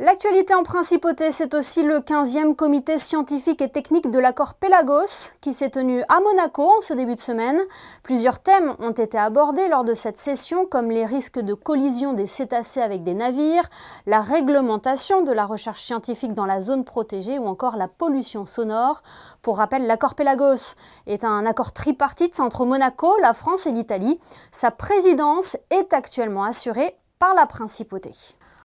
L'actualité en principauté, c'est aussi le 15e comité scientifique et technique de l'accord Pélagos qui s'est tenu à Monaco en ce début de semaine. Plusieurs thèmes ont été abordés lors de cette session comme les risques de collision des cétacés avec des navires, la réglementation de la recherche scientifique dans la zone protégée ou encore la pollution sonore. Pour rappel, l'accord Pelagos est un accord tripartite entre Monaco, la France et l'Italie. Sa présidence est actuellement assurée par la principauté.